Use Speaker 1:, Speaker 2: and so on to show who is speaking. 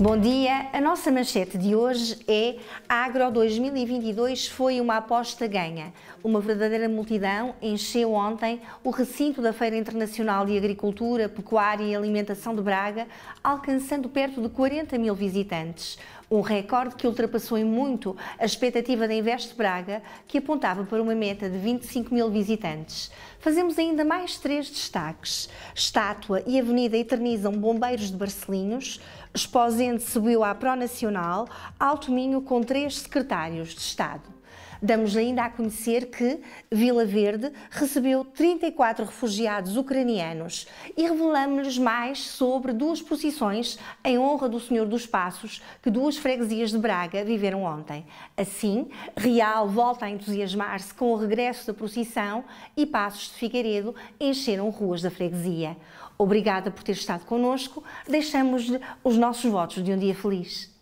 Speaker 1: Bom dia, a nossa manchete de hoje é Agro 2022 foi uma aposta ganha. Uma verdadeira multidão encheu ontem o recinto da Feira Internacional de Agricultura, Pecuária e Alimentação de Braga, alcançando perto de 40 mil visitantes um recorde que ultrapassou em muito a expectativa da Invest Braga, que apontava para uma meta de 25 mil visitantes. Fazemos ainda mais três destaques. Estátua e Avenida eternizam bombeiros de Barcelinhos, Esposende subiu à Pro Nacional, Alto Minho com três secretários de Estado. Damos ainda a conhecer que Vila Verde recebeu 34 refugiados ucranianos e revelamos-lhes mais sobre duas procissões em honra do Senhor dos Passos que duas freguesias de Braga viveram ontem. Assim, Real volta a entusiasmar-se com o regresso da procissão e Passos de Figueiredo encheram ruas da freguesia. Obrigada por ter estado connosco. Deixamos-lhe os nossos votos de um dia feliz.